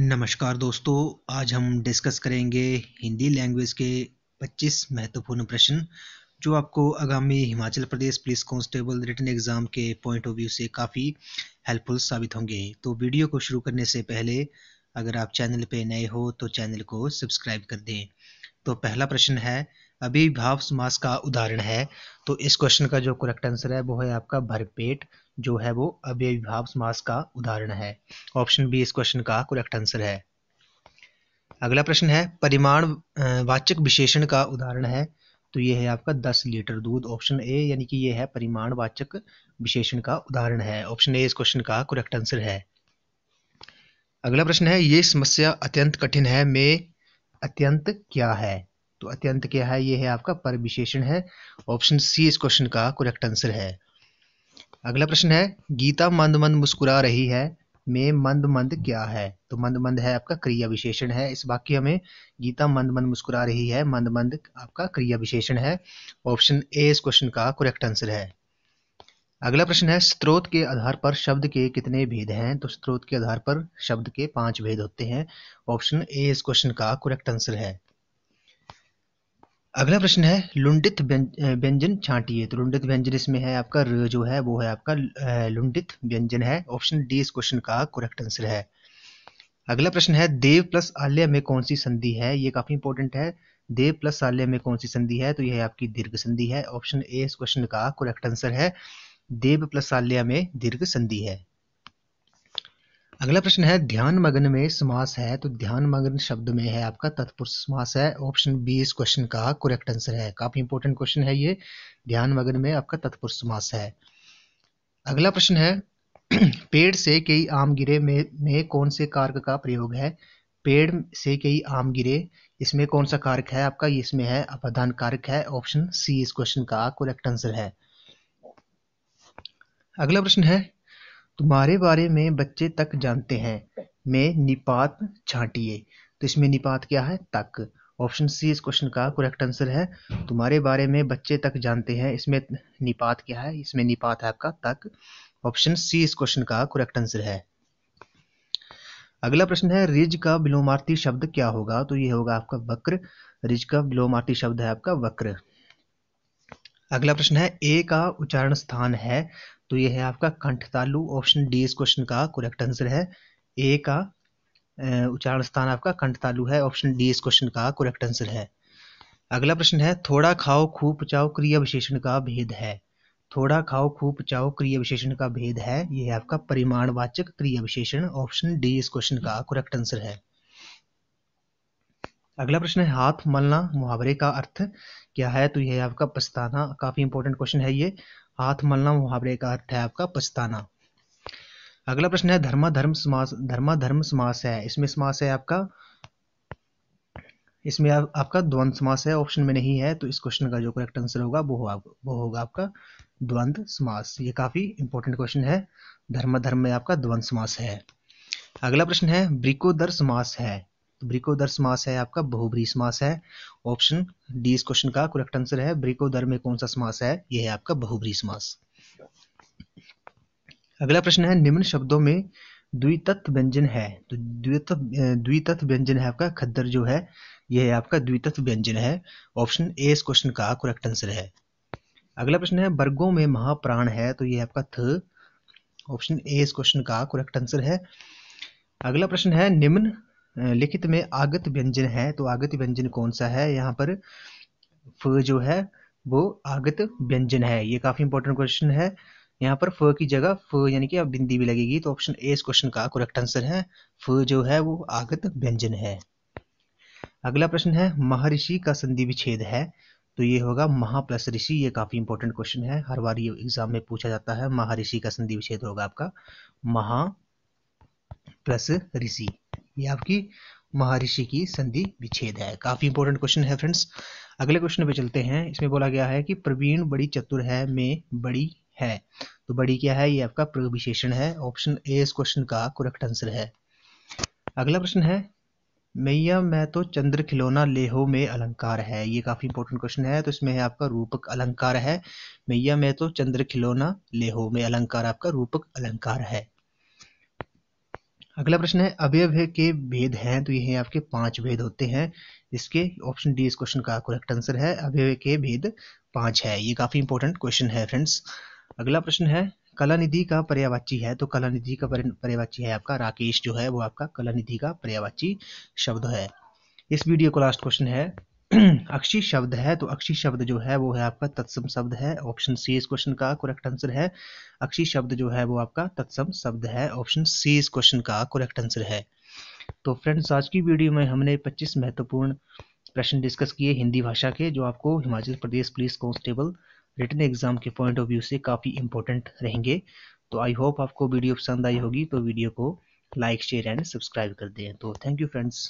नमस्कार दोस्तों आज हम डिस्कस करेंगे हिंदी लैंग्वेज के 25 महत्वपूर्ण प्रश्न जो आपको आगामी Himachal Pradesh police constable written exam के पॉइंट ऑफ व्यू से काफ़ी हेल्पफुल साबित होंगे तो वीडियो को शुरू करने से पहले अगर आप चैनल पे नए हो तो चैनल को सब्सक्राइब कर दें तो पहला प्रश्न है अभी भाव समास का उदाहरण है तो इस क्वेश्चन का जो करेक्ट आंसर है वो है आपका भरपेट जो है वो विभाव समास का उदाहरण है ऑप्शन बी इस क्वेश्चन का करेक्ट आंसर है अगला प्रश्न है परिमाण वाचक विशेषण का उदाहरण है तो ये है आपका दस लीटर दूध ऑप्शन ए यानी कि ये है परिमाण वाचक विशेषण का उदाहरण है ऑप्शन ए इस क्वेश्चन का करेक्ट आंसर है अगला प्रश्न है ये समस्या अत्यंत कठिन है में अत्यंत क्या है तो अत्यंत क्या है ये है आपका पर विशेषण है ऑप्शन सी इस क्वेश्चन का करेक्ट आंसर है अगला प्रश्न है गीता मंद मंद मुस्कुरा रही है में मंद मंद क्या है तो मंद मंद है आपका क्रिया विशेषण है इस वाक्य हमें गीता मंद मंद मुस्कुरा रही है मंद मंद आपका क्रिया विशेषण है ऑप्शन ए इस क्वेश्चन का करेक्ट आंसर है अगला प्रश्न है स्त्रोत के आधार पर शब्द के कितने भेद हैं तो स्त्रोत के आधार पर शब्द के पांच भेद होते हैं ऑप्शन ए इस क्वेश्चन का करेक्ट आंसर है अगला प्रश्न है लुंडित व्यंजन छांटिए तो लुंडित व्यंजन इसमें है आपका र जो है वो है आपका लुंडित व्यंजन है ऑप्शन डी इस क्वेश्चन का करेक्ट आंसर है अगला प्रश्न है देव प्लस आल्य में कौन सी संधि है ये काफी इंपॉर्टेंट है देव प्लस आल्य में कौन सी संधि है तो यह आपकी दीर्घ संधि है ऑप्शन ए इस क्वेश्चन का करेक्ट आंसर है देव प्लस आल्य में दीर्घ संधि है अगला प्रश्न है ध्यान मग्न में समास है तो ध्यान मग्न शब्द में है आपका तत्पुरुष समास है ऑप्शन बी इस क्वेश्चन का करेक्ट आंसर है काफी इंपोर्टेंट क्वेश्चन है ये ध्यान मग्न में आपका तत्पुरुष समास है अगला प्रश्न है पेड़ से कई आम गिरे में, में कौन से कारक का प्रयोग है पेड़ से कई आम गिरे इसमें कौन सा कारक है आपका इसमें है अपधान कारक है ऑप्शन सी इस क्वेश्चन का करेक्ट आंसर है अगला प्रश्न है तुम्हारे बारे में बच्चे तक जानते हैं मैं निपात छाटिए तो इसमें निपात क्या है तक ऑप्शन सी इस क्वेश्चन का करेक्ट आंसर है तुम्हारे बारे में बच्चे तक जानते हैं इसमें निपात क्या है इसमें निपात है आपका तक ऑप्शन सी इस क्वेश्चन का करेक्ट आंसर है अगला प्रश्न है रिज का विलोमार्थी शब्द क्या होगा तो ये होगा आपका वक्र रिज का विलोमार्थी शब्द है आपका वक्र अगला प्रश्न है ए का उच्चारण स्थान है तो ये है आपका कंठतालु ऑप्शन डी इस क्वेश्चन का करेक्ट आंसर है ए का उच्चारण स्थान आपका कंठतालु है ऑप्शन डी इस क्वेश्चन का करेक्ट आंसर है अगला प्रश्न है थोड़ा खाओ खूब पचाओ क्रिया विशेषण का भेद है थोड़ा खाओ खूब पचाओ क्रिया विशेषण का भेद है ये है आपका परिमाणवाचक क्रिया विशेषण ऑप्शन डी इस क्वेश्चन का करेक्ट आंसर है अगला प्रश्न है हाथ मलना मुहावरे का अर्थ क्या है तो यह आपका पछताना काफी इंपॉर्टेंट क्वेश्चन है ये हाथ मलना मुहावरे का अर्थ है आपका पछताना अगला प्रश्न है धर्मा धर्म समास धर्मा धर्म समास है इसमें समास है आपका इसमें आप, आपका द्वंद समास है ऑप्शन में नहीं है तो इस क्वेश्चन का जो करेक्ट आंसर होगा वो वो होगा आपका द्वंद समास ये काफी इंपॉर्टेंट क्वेश्चन है धर्म धर्म में आपका द्वंद समास है अगला प्रश्न है ब्रिकोदर समास है तो ब्रिकोदर समास है आपका बहुब्री समास है ऑप्शन डी इस क्वेश्चन का करेक्ट आंसर है ब्रिकोदर में कौन सा समास है यह है आपका बहुब्री समास अगला प्रश्न है निम्न शब्दों में द्वितत्व व्यंजन है तो द्वितत्व व्यंजन है आपका खद्दर जो है यह है आपका द्वितत्व व्यंजन है ऑप्शन ए इस क्वेश्चन का करेक्ट आंसर है अगला प्रश्न है वर्गों में महाप्राण है तो यह आपका थ ऑप्शन ए इस क्वेश्चन का करेक्ट आंसर है अगला प्रश्न है निम्न लिखित में आगत व्यंजन है तो आगत व्यंजन कौन सा है यहाँ पर फ जो है वो आगत व्यंजन है ये काफ़ी इंपॉर्टेंट क्वेश्चन है यहाँ पर फ की जगह फ यानी कि अब बिंदी भी लगेगी तो ऑप्शन ए इस क्वेश्चन का करेक्ट आंसर है फ जो है वो आगत व्यंजन है अगला प्रश्न है महर्षि का संधि विच्छेद है तो ये होगा महा प्लस ऋषि ये काफ़ी इंपॉर्टेंट क्वेश्चन है हर बार ये एग्जाम में पूछा जाता है महर्षि का संधि विच्छेद होगा आपका महा प्लस ऋषि ये आपकी महर्षि की संधि विच्छेद है काफी इंपॉर्टेंट क्वेश्चन है फ्रेंड्स अगले क्वेश्चन पे चलते हैं इसमें बोला गया है कि प्रवीण बड़ी चतुर है में बड़ी है तो बड़ी क्या है ये आपका विशेषण है ऑप्शन ए इस क्वेश्चन का करेक्ट आंसर है अगला प्रश्न है मैया मैं तो चंद्र खिलौना लेहो में अलंकार है ये काफी इंपॉर्टेंट क्वेश्चन है तो इसमें है आपका रूपक अलंकार है मैया मैं तो चंद्र खिलौना लेहो में अलंकार आपका रूपक अलंकार है अगला प्रश्न है अवयव के भेद हैं तो ये आपके पांच भेद होते हैं इसके ऑप्शन डी इस क्वेश्चन का करेक्ट आंसर है अवयव के भेद पांच है ये काफी इंपॉर्टेंट क्वेश्चन है फ्रेंड्स अगला प्रश्न है कला निधि का पर्यावाची है तो कला निधि का पर्यावाची है आपका राकेश जो है वो आपका कला निधि का पर्यावाची शब्द है इस वीडियो का लास्ट क्वेश्चन है अक्षी शब्द है तो अक्षी शब्द जो है वो है आपका तत्सम शब्द है ऑप्शन सी इस क्वेश्चन का करेक्ट आंसर है अक्षी शब्द जो है वो आपका तत्सम शब्द है ऑप्शन सी इस क्वेश्चन का करेक्ट आंसर है तो फ्रेंड्स आज की वीडियो में हमने 25 महत्वपूर्ण प्रश्न डिस्कस किए हिंदी भाषा के जो आपको Himachal Pradesh police constable written exam के पॉइंट ऑफ व्यू से काफ़ी इंपॉर्टेंट रहेंगे तो आई होप आपको वीडियो पसंद आई होगी तो वीडियो को लाइक शेयर एंड सब्सक्राइब कर दें तो थैंक यू फ्रेंड्स